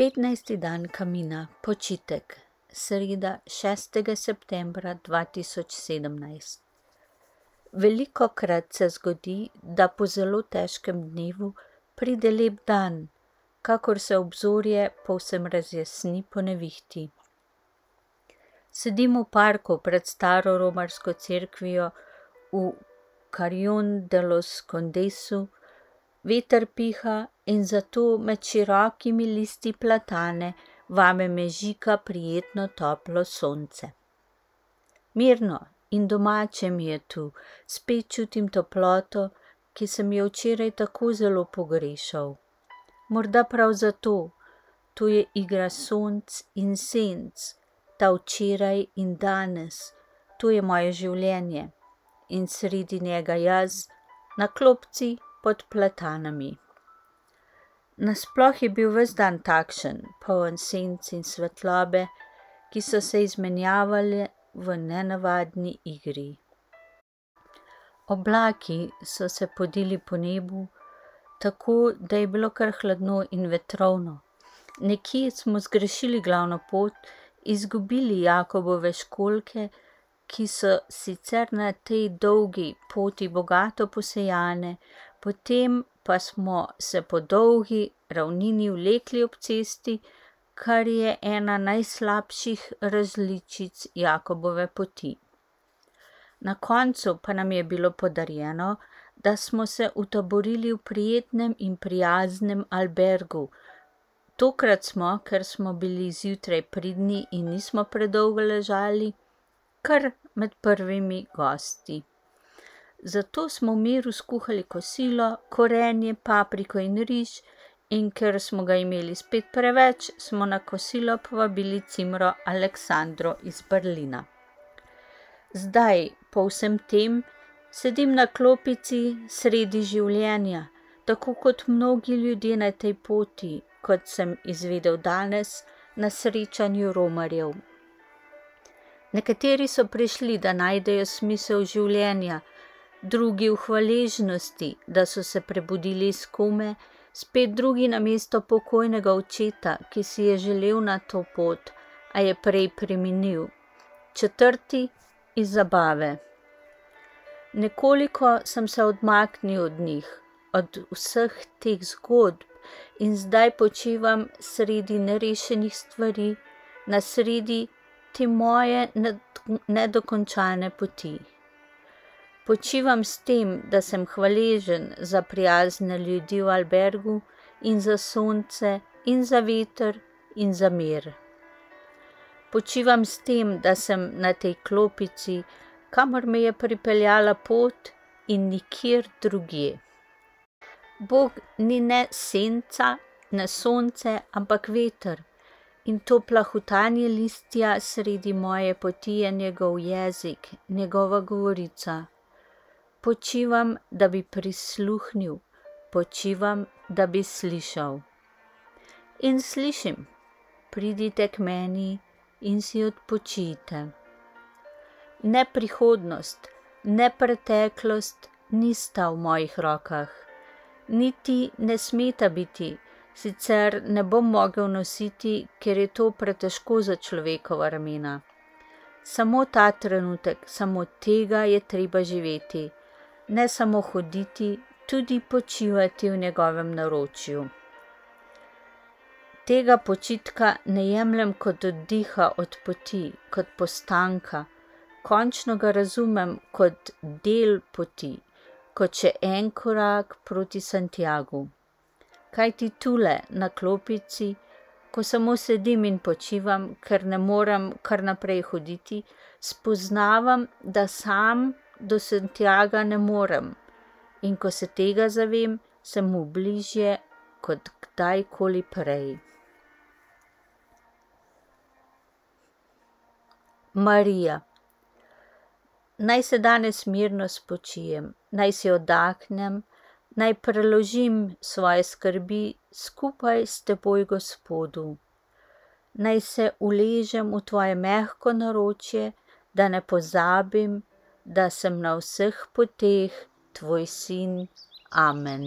15. dan kamina, počitek, sreda 6. septembra 2017. Veliko krat se zgodi, da po zelo težkem dnevu pride lep dan, kakor se obzorje povsem razjasni po nevihti. Sedim v parku pred staro romarsko cerkvijo v Carion de los Condesu. Veter piha in zato med širokimi listi platane vame mežika prijetno toplo sonce. Mirno in domače mi je tu, spet čutim toploto, ki sem jo včeraj tako zelo pogrešal. Morda prav zato, to je igra sonc in senc, ta včeraj in danes, to je moje življenje in sredi njega jaz na klopci pod platanami. Nasploh je bil ves dan takšen, poln senc in svetlobe, ki so se izmenjavali v nenavadni igri. Oblaki so se podili po nebu, tako da je bilo kar hladno in vetrovno. Nekje smo zgrešili glavno pot, izgubili Jakobove školke, ki so sicer na tej dolgi poti bogato posejane, potem pa smo se po dolgi ravnini vlekli ob cesti, kar je ena najslabših različic Jakobove poti. Na koncu pa nam je bilo podarjeno, da smo se utaborili v prijetnem in prijaznem albergu. Tokrat smo, ker smo bili zjutraj pridni in nismo predolgo ležali, kar med prvimi gosti zato smo v miru skuhali kosilo, korenje, papriko in riž, in ker smo ga imeli spet preveč, smo na kosilo povabili cimro Aleksandro iz Berlina. Zdaj, po vsem tem, sedim na klopici sredi življenja, tako kot mnogi ljudje na tej poti, kot sem izvedel danes na srečanju romarjev. Nekateri so prišli, da najdejo smisel življenja drugi v hvaležnosti, da so se prebudili iz kome, spet drugi na mesto pokojnega očeta, ki si je želel na to pot, a je prej preminil, četrti iz zabave. Nekoliko sem se odmaknil od njih, od vseh teh zgodb in zdaj počivam sredi nerešenih stvari, na sredi ti moje nedokončane poti počivam s tem, da sem hvaležen za prijazne ljudi v Albergu in za sonce in za veter in za mir. Počivam s tem, da sem na tej klopici, kamor me je pripeljala pot in nikjer drugje. Bog ni ne senca, ne sonce, ampak veter in to plahutanje listja sredi moje poti je njegov jezik, njegova govorica počivam, da bi prisluhnil, počivam, da bi slišal. In slišim, pridite k meni in si odpočijte. Ne prihodnost, ne preteklost nista v mojih rokah, niti ne smeta biti, sicer ne bom mogel nositi, ker je to pretežko za človekova ramena. Samo ta trenutek, samo tega je treba živeti ne samo hoditi, tudi počivati v njegovem naročju. Tega počitka ne jemljem kot oddiha od poti, kot postanka, končno ga razumem kot del poti, kot še en korak proti Santiagu. Kaj ti tule na klopici, ko samo sedim in počivam, ker ne morem kar naprej hoditi, spoznavam, da sam do Santiaga ne morem, in ko se tega zavem, sem mu bližje kot kdajkoli prej. Marija, naj se danes mirno spočijem, naj se odaknem, naj preložim svoje skrbi skupaj s teboj, Gospodu. Naj se uležem v tvoje mehko naročje, da ne pozabim, da ne pozabim, da sem na vseh poteh tvoj sin. Amen.